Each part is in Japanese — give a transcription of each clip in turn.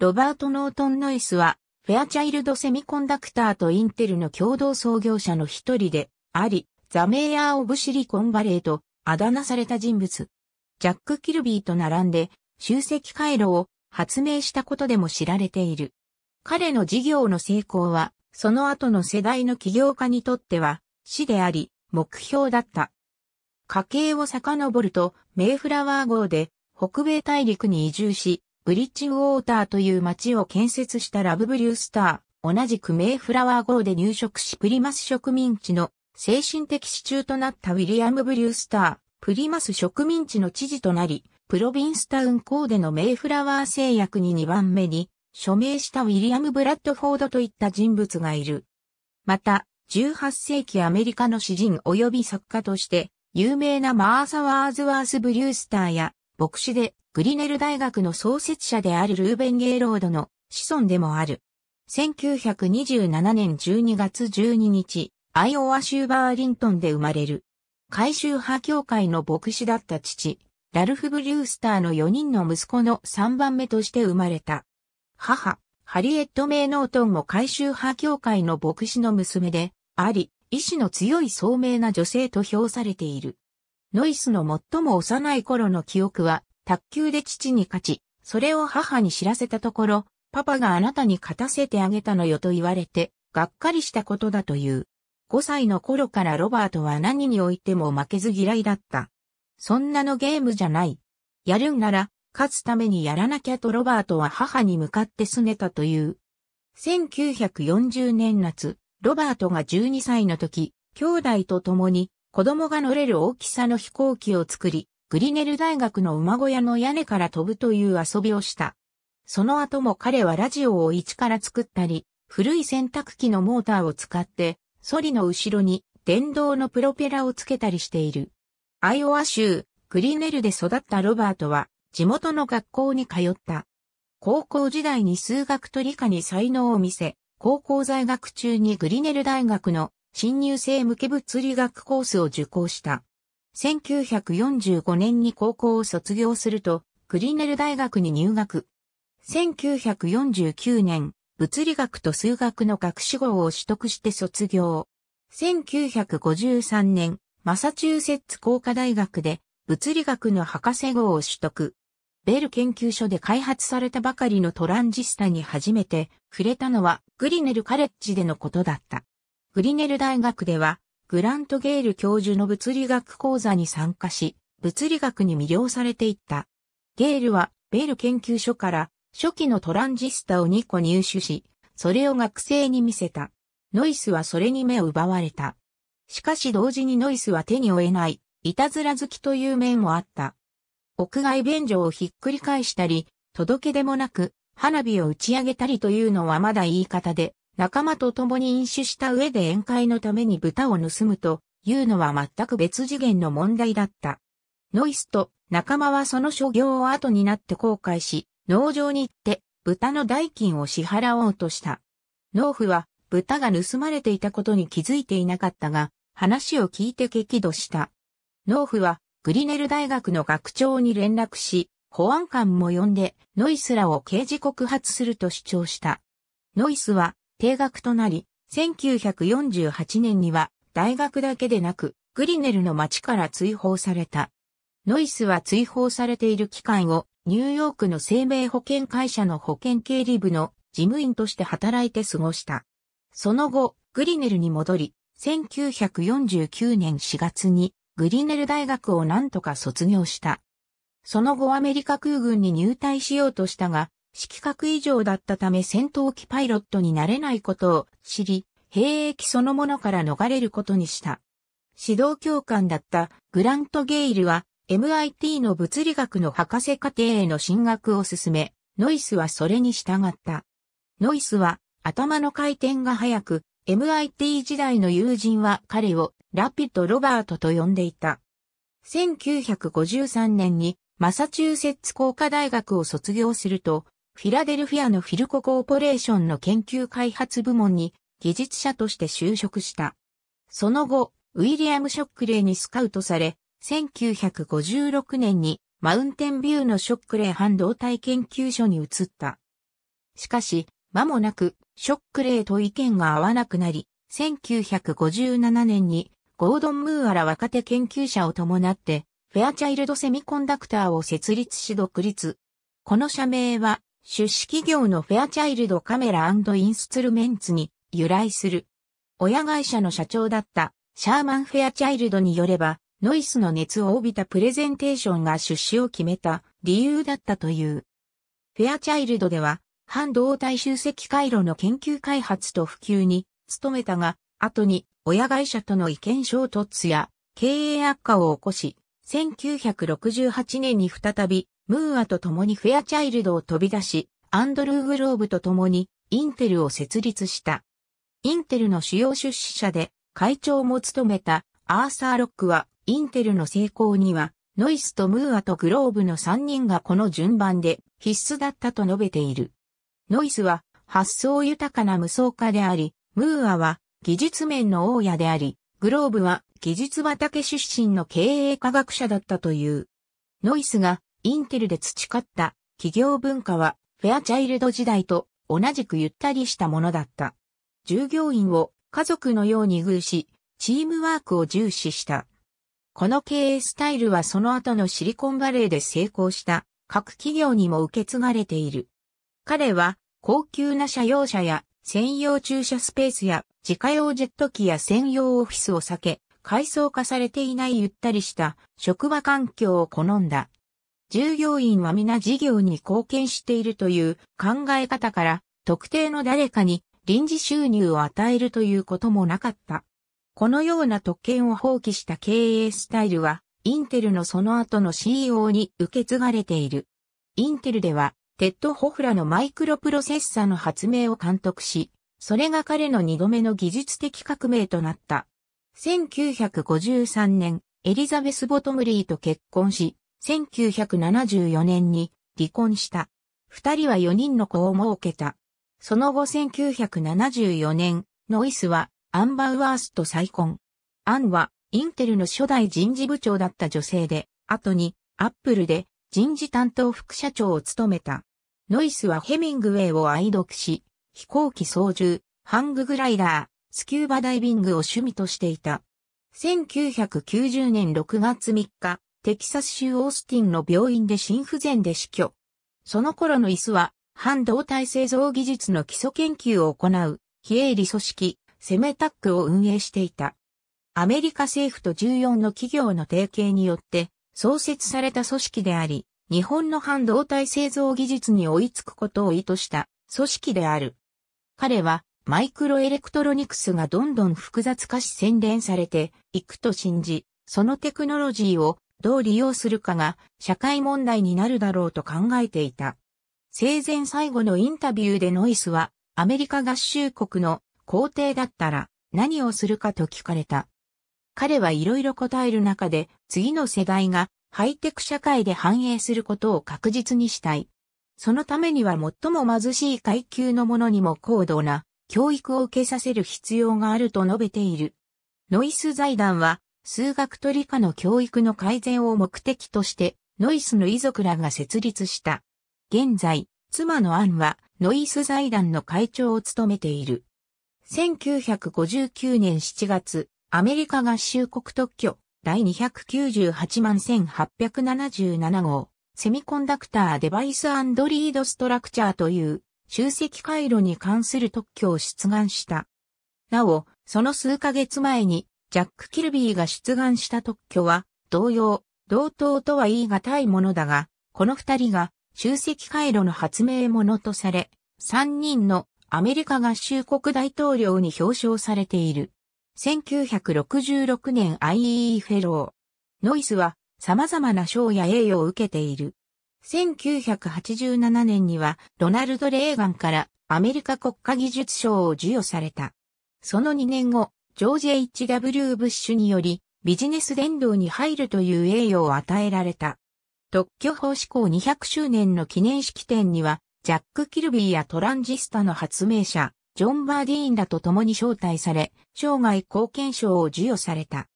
ロバート・ノートン・ノイスは、フェアチャイルド・セミコンダクターとインテルの共同創業者の一人で、あり、ザ・メイヤー・オブ・シリコン・バレーと、あだ名された人物。ジャック・キルビーと並んで、集積回路を発明したことでも知られている。彼の事業の成功は、その後の世代の起業家にとっては、死であり、目標だった。家計を遡ると、メイフラワー号で、北米大陸に移住し、ブリッジウォーターという町を建設したラブブリュースター、同じくメイフラワー号で入植しプリマス植民地の精神的支柱となったウィリアム・ブリュースター、プリマス植民地の知事となり、プロビンスタウンコーデのメイフラワー制約に2番目に署名したウィリアム・ブラッドフォードといった人物がいる。また、18世紀アメリカの詩人及び作家として、有名なマーサ・ワーズワース・ブリュースターや、牧師でグリネル大学の創設者であるルーベン・ゲーロードの子孫でもある。1927年12月12日、アイオワ州バーリントンで生まれる。改宗派教会の牧師だった父、ラルフ・ブリュースターの4人の息子の3番目として生まれた。母、ハリエット・メイ・ノートンも改宗派教会の牧師の娘で、あり、意志の強い聡明な女性と評されている。ノイスの最も幼い頃の記憶は、卓球で父に勝ち、それを母に知らせたところ、パパがあなたに勝たせてあげたのよと言われて、がっかりしたことだという。5歳の頃からロバートは何においても負けず嫌いだった。そんなのゲームじゃない。やるんなら、勝つためにやらなきゃとロバートは母に向かって拗ねたという。1940年夏、ロバートが12歳の時、兄弟と共に子供が乗れる大きさの飛行機を作り、グリネル大学の馬小屋の屋根から飛ぶという遊びをした。その後も彼はラジオを一から作ったり、古い洗濯機のモーターを使って、ソリの後ろに電動のプロペラをつけたりしている。アイオワ州、グリネルで育ったロバートは、地元の学校に通った。高校時代に数学と理科に才能を見せ、高校在学中にグリネル大学の新入生向け物理学コースを受講した。1945年に高校を卒業すると、クリネル大学に入学。1949年、物理学と数学の学士号を取得して卒業。1953年、マサチューセッツ工科大学で物理学の博士号を取得。ベル研究所で開発されたばかりのトランジスタに初めて触れたのはグリネルカレッジでのことだった。グリネル大学ではグラント・ゲール教授の物理学講座に参加し、物理学に魅了されていった。ゲールは、ベル研究所から初期のトランジスタを2個入手し、それを学生に見せた。ノイスはそれに目を奪われた。しかし同時にノイスは手に負えない、いたずら好きという面もあった。屋外便所をひっくり返したり、届けでもなく、花火を打ち上げたりというのはまだ言い方で、仲間と共に飲酒した上で宴会のために豚を盗むというのは全く別次元の問題だった。ノイスと仲間はその所業を後になって後悔し、農場に行って豚の代金を支払おうとした。農夫は豚が盗まれていたことに気づいていなかったが、話を聞いて激怒した。農夫はグリネル大学の学長に連絡し、保安官も呼んでノイスらを刑事告発すると主張した。ノイスは定額となり、1948年には大学だけでなく、グリネルの町から追放された。ノイスは追放されている機関をニューヨークの生命保険会社の保険経理部の事務員として働いて過ごした。その後、グリネルに戻り、1949年4月にグリネル大学を何とか卒業した。その後アメリカ空軍に入隊しようとしたが、色覚異常だったため戦闘機パイロットになれないことを知り、兵役そのものから逃れることにした。指導教官だったグラント・ゲイルは MIT の物理学の博士課程への進学を進め、ノイスはそれに従った。ノイスは頭の回転が速く、MIT 時代の友人は彼をラピット・ロバートと呼んでいた。1953年にマサチューセッツ工科大学を卒業すると、フィラデルフィアのフィルコ・コーポレーションの研究開発部門に技術者として就職した。その後、ウィリアム・ショックレイにスカウトされ、1956年にマウンテンビューのショックレイ半導体研究所に移った。しかし、間もなく、ショックレイと意見が合わなくなり、1957年にゴードン・ムーアら若手研究者を伴って、フェアチャイルドセミコンダクターを設立し独立。この社名は、出資企業のフェアチャイルドカメラインストルメンツに由来する。親会社の社長だったシャーマン・フェアチャイルドによれば、ノイスの熱を帯びたプレゼンテーションが出資を決めた理由だったという。フェアチャイルドでは、半導体集積回路の研究開発と普及に努めたが、後に親会社との意見衝突や経営悪化を起こし、1968年に再びムーアと共にフェアチャイルドを飛び出し、アンドルー・グローブと共にインテルを設立した。インテルの主要出資者で会長も務めたアーサー・ロックはインテルの成功にはノイスとムーアとグローブの3人がこの順番で必須だったと述べている。ノイスは発想豊かな無双家であり、ムーアは技術面の大家であり、グローブは技術畑出身の経営科学者だったという。ノイスがインテルで培った企業文化はフェアチャイルド時代と同じくゆったりしたものだった。従業員を家族のように遇し、チームワークを重視した。この経営スタイルはその後のシリコンバレーで成功した各企業にも受け継がれている。彼は高級な車用車や専用駐車スペースや自家用ジェット機や専用オフィスを避け、階層化されていないゆったりした職場環境を好んだ。従業員は皆事業に貢献しているという考え方から、特定の誰かに臨時収入を与えるということもなかった。このような特権を放棄した経営スタイルは、インテルのその後の CEO に受け継がれている。インテルでは、テッド・ホフラのマイクロプロセッサの発明を監督し、それが彼の二度目の技術的革命となった。1953年、エリザベス・ボトムリーと結婚し、1974年に離婚した。二人は四人の子を設けた。その後1974年、ノイスはアンバウアースと再婚。アンはインテルの初代人事部長だった女性で、後にアップルで人事担当副社長を務めた。ノイスはヘミングウェイを愛読し、飛行機操縦、ハンググライダー、スキューバダイビングを趣味としていた。1990年6月3日、テキサス州オースティンの病院で心不全で死去。その頃の椅子は、半導体製造技術の基礎研究を行う、非営利組織、セメタックを運営していた。アメリカ政府と14の企業の提携によって創設された組織であり、日本の半導体製造技術に追いつくことを意図した組織である。彼はマイクロエレクトロニクスがどんどん複雑化し洗練されていくと信じ、そのテクノロジーをどう利用するかが社会問題になるだろうと考えていた。生前最後のインタビューでノイスはアメリカ合衆国の皇帝だったら何をするかと聞かれた。彼はいろいろ答える中で次の世代がハイテク社会で繁栄することを確実にしたい。そのためには最も貧しい階級の者にも高度な教育を受けさせる必要があると述べている。ノイス財団は数学と理科の教育の改善を目的として、ノイスの遺族らが設立した。現在、妻のアンは、ノイス財団の会長を務めている。1959年7月、アメリカ合衆国特許、第298万1877号、セミコンダクターデバイスリードストラクチャーという、集積回路に関する特許を出願した。なお、その数ヶ月前に、ジャック・キルビーが出願した特許は、同様、同等とは言い難いものだが、この二人が、集積回路の発明者とされ、三人のアメリカ合衆国大統領に表彰されている。1966年 IEE フェロー。ノイスは様々な賞や栄誉を受けている。1987年にはロナルド・レーガンからアメリカ国家技術賞を授与された。その2年後、ジョージ・ H.W. ブッシュにより、ビジネス伝道に入るという栄誉を与えられた。特許法施行200周年の記念式典には、ジャック・キルビーやトランジスタの発明者、ジョン・バーディーンらと共に招待され、生涯貢献賞を授与された。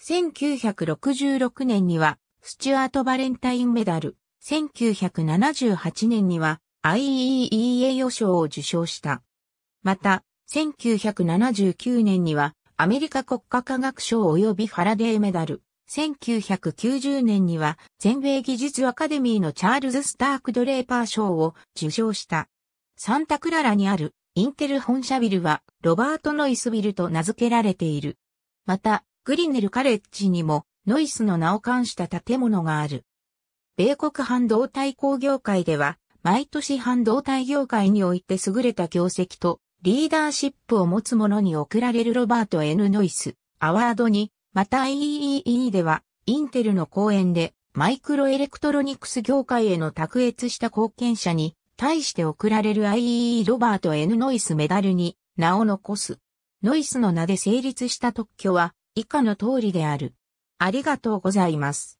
1966年には、スチュアート・バレンタインメダル、1978年には、i e e a 予賞を受賞した。また、1979年には、アメリカ国家科学賞及びファラデーメダル。1990年には全米技術アカデミーのチャールズ・スターク・ドレーパー賞を受賞した。サンタクララにあるインテル本社ビルはロバート・ノイスビルと名付けられている。また、グリネルカレッジにもノイスの名を冠した建物がある。米国半導体工業界では毎年半導体業界において優れた業績とリーダーシップを持つ者に贈られるロバート・ N・ ノイスアワードに、また EEE では、インテルの講演で、マイクロエレクトロニクス業界への卓越した貢献者に、対して贈られる IEE ロバート・ N・ ノイスメダルに名を残す。ノイスの名で成立した特許は以下の通りである。ありがとうございます。